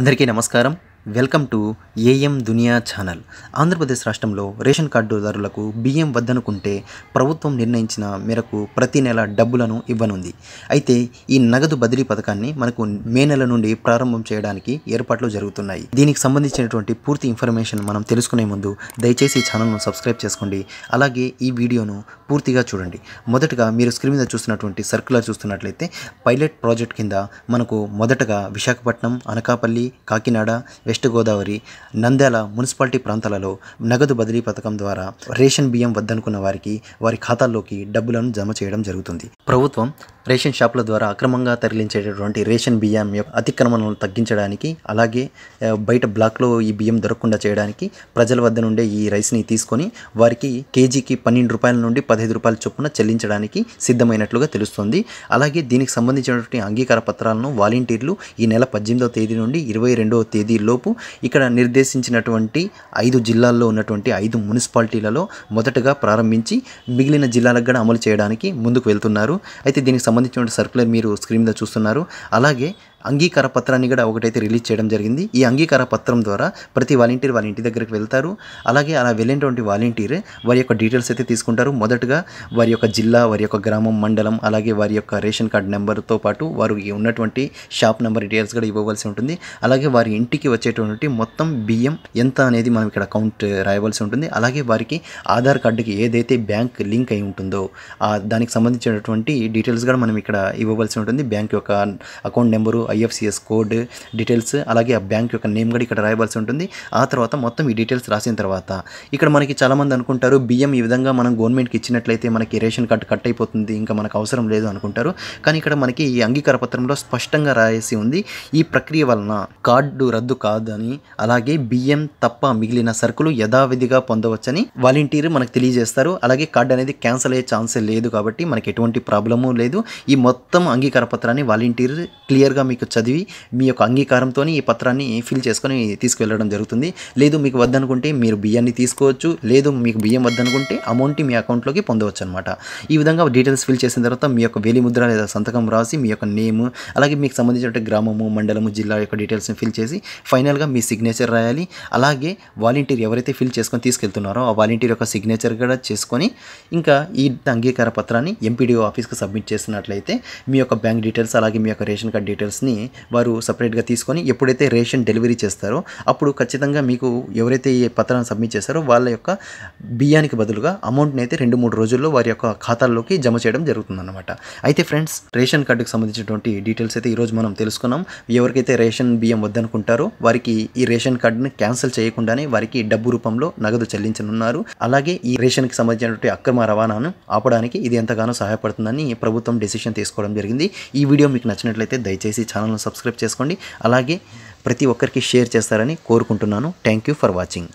అందరికీ నమస్కారం welcome to AM Duniya channel Andhra Pradesh రాష్ట్రంలో రేషన్ కార్డుదారులకు బియ్యం వద్దనుకుంటే ప్రభుత్వం నిర్ణయించిన మేరకు ప్రతి నెల డబ్బులను ఇవ్వనుంది అయితే ఈ నగదు బదిలీ పథకాన్ని మనకు మే నెల నుండి ప్రారంభం చేయడానికి ఏర్పాట్లు జరుగుతున్నాయి దీనికి సంబంధించినటువంటి పూర్తి ఇన్ఫర్మేషన్ మనం తెలుసుకునే ముందు దయచేసి ఛానల్ను సబ్స్క్రైబ్ చేసుకోండి అలాగే ఈ వీడియోను పూర్తిగా చూడండి మొదటగా మీరు స్క్రీన్ మీద చూస్తున్నటువంటి సర్కులర్ చూస్తున్నట్లయితే పైలట్ ప్రాజెక్ట్ కింద మనకు మొదటగా విశాఖపట్నం అనకాపల్లి కాకినాడ వెస్ట్ గోదావరి నంద్యాల మున్సిపాలిటీ ప్రాంతాలలో నగదు బదిలీ పథకం ద్వారా రేషన్ బియ్యం వద్దనుకున్న వారికి వారి ఖాతాల్లోకి డబ్బులను జమ చేయడం జరుగుతుంది ప్రభుత్వం రేషన్ షాపుల ద్వారా అక్రమంగా తరలించేటటువంటి రేషన్ బియ్యం యొక్క అతిక్రమణలను తగ్గించడానికి అలాగే బయట బ్లాక్లో ఈ బియ్యం దొరకకుండా చేయడానికి ప్రజల వద్ద నుండే ఈ రైస్ని తీసుకొని వారికి కేజీకి పన్నెండు రూపాయల నుండి పదహైదు రూపాయల చొప్పున చెల్లించడానికి సిద్ధమైనట్లుగా తెలుస్తుంది అలాగే దీనికి సంబంధించినటువంటి అంగీకార పత్రాలను వాలంటీర్లు ఈ నెల పద్దెనిమిదవ తేదీ నుండి ఇరవై రెండవ తేదీ లోపు ఇక్కడ నిర్దేశించినటువంటి ఐదు జిల్లాల్లో ఉన్నటువంటి ఐదు మున్సిపాలిటీలలో మొదటగా ప్రారంభించి మిగిలిన జిల్లాలకు కూడా అమలు చేయడానికి ముందుకు వెళ్తున్నారు అయితే దీనికి సంబంధించిన సర్కులర్ మీరు స్క్రీన్ మీద చూస్తున్నారు అలాగే అంగీకార పత్రాన్ని కూడా ఒకటైతే రిలీజ్ చేయడం జరిగింది ఈ అంగీకార పత్రం ద్వారా ప్రతి వాలంటీర్ వాళ్ళ ఇంటి దగ్గరికి వెళ్తారు అలాగే అలా వెళ్ళినటువంటి వాలంటీర్ వారి యొక్క డీటెయిల్స్ అయితే తీసుకుంటారు మొదటగా వారి యొక్క జిల్లా వారి యొక్క గ్రామం మండలం అలాగే వారి యొక్క రేషన్ కార్డ్ నెంబర్తో పాటు వారు ఉన్నటువంటి షాప్ నెంబర్ డీటెయిల్స్ కూడా ఇవ్వవలసి ఉంటుంది అలాగే వారి ఇంటికి వచ్చేటువంటి మొత్తం బియ్యం ఎంత అనేది మనం ఇక్కడ అకౌంట్ రాయవలసి ఉంటుంది అలాగే వారికి ఆధార్ కార్డుకి ఏదైతే బ్యాంక్ లింక్ అయి ఉంటుందో దానికి సంబంధించినటువంటి డీటెయిల్స్ కూడా మనం ఇక్కడ ఇవ్వవలసి ఉంటుంది బ్యాంక్ యొక్క account number IFCS code details అలాగే ఆ బ్యాంక్ యొక్క నేమ్ కూడా ఇక్కడ రాయవలసి ఉంటుంది ఆ తర్వాత మొత్తం ఈ డీటెయిల్స్ రాసిన తర్వాత ఇక్కడ మనకి చాలామంది అనుకుంటారు బియ్యం ఈ విధంగా మనం గవర్నమెంట్కి ఇచ్చినట్లయితే మనకి రేషన్ కార్డు కట్ అయిపోతుంది ఇంకా మనకు అవసరం లేదు అనుకుంటారు కానీ ఇక్కడ మనకి ఈ అంగీకార పత్రంలో స్పష్టంగా రాసి ఉంది ఈ ప్రక్రియ వలన కార్డు రద్దు కాదని అలాగే బియ్యం తప్ప మిగిలిన సరుకులు యథావిధిగా పొందవచ్చని వాలంటీర్ మనకు తెలియజేస్తారు అలాగే కార్డు అనేది క్యాన్సిల్ అయ్యే ఛాన్సే లేదు కాబట్టి మనకి ఎటువంటి ప్రాబ్లము లేదు ఈ మొత్తం అంగీకార పత్రాన్ని వాలంటీర్ క్లియర్గా మీకు మీకు చదివి మీ యొక్క అంగీకారంతో ఈ పత్రాన్ని ఫిల్ చేసుకొని తీసుకువెళ్ళడం జరుగుతుంది లేదు మీకు వద్దనుకుంటే మీరు బియ్యాన్ని తీసుకోవచ్చు లేదు మీకు బియ్యం వద్దనుకుంటే అమౌంట్ మీ అకౌంట్లోకి పొందవచ్చు అనమాట ఈ విధంగా డీటెయిల్స్ ఫిల్ చేసిన తర్వాత మీ యొక్క ముద్ర లేదా సంతకం రాసి మీ యొక్క నేమ్ అలాగే మీకు సంబంధించిన గ్రామము మండలము జిల్లా యొక్క డీటెయిల్స్ని ఫిల్ చేసి ఫైనల్గా మీ సిగ్నేచర్ రాయాలి అలాగే వాలంటీర్ ఎవరైతే ఫిల్ చేసుకొని తీసుకెళ్తున్నారో ఆ వాలంటీర్ యొక్క సిగ్నేచర్ కూడా చేసుకొని ఇంకా ఈ అంగీకార పత్రాన్ని ఎంపీడీఓ ఆఫీస్కి సబ్మిట్ చేసినట్లయితే మీ యొక్క బ్యాంక్ డీటెయిల్స్ అలాగే మీ యొక్క రేషన్ కార్డ్ డీటెయిల్స్ని డబ్బుల్ని వారు సపరేట్గా తీసుకొని ఎప్పుడైతే రేషన్ డెలివరీ చేస్తారో అప్పుడు ఖచ్చితంగా మీకు ఎవరైతే ఈ పత్రాన్ని సబ్మిట్ చేస్తారో వాళ్ళ యొక్క బియ్యానికి బదులుగా అమౌంట్ని అయితే రెండు మూడు రోజుల్లో వారి యొక్క ఖాతాల్లోకి జమ చేయడం జరుగుతుందన్నమాట అయితే ఫ్రెండ్స్ రేషన్ కార్డుకు సంబంధించినటువంటి డీటెయిల్స్ అయితే ఈరోజు మనం తెలుసుకున్నాం ఎవరికైతే రేషన్ బియ్యం వద్దనుకుంటారో వారికి ఈ రేషన్ కార్డుని క్యాన్సిల్ చేయకుండానే వారికి డబ్బు రూపంలో నగదు చెల్లించనున్నారు అలాగే ఈ రేషన్కి సంబంధించినటువంటి అక్రమ రవాణాను ఆపడానికి ఇది ఎంతగానో సహాయపడుతుందని ప్రభుత్వం డెసిషన్ తీసుకోవడం జరిగింది ఈ వీడియో మీకు నచ్చినట్లయితే దయచేసి ఛానల్ ఛానల్ను సబ్స్క్రైబ్ చేసుకోండి అలాగే ప్రతి ఒక్కరికి షేర్ చేస్తారని కోరుకుంటున్నాను థ్యాంక్ యూ ఫర్ వాచింగ్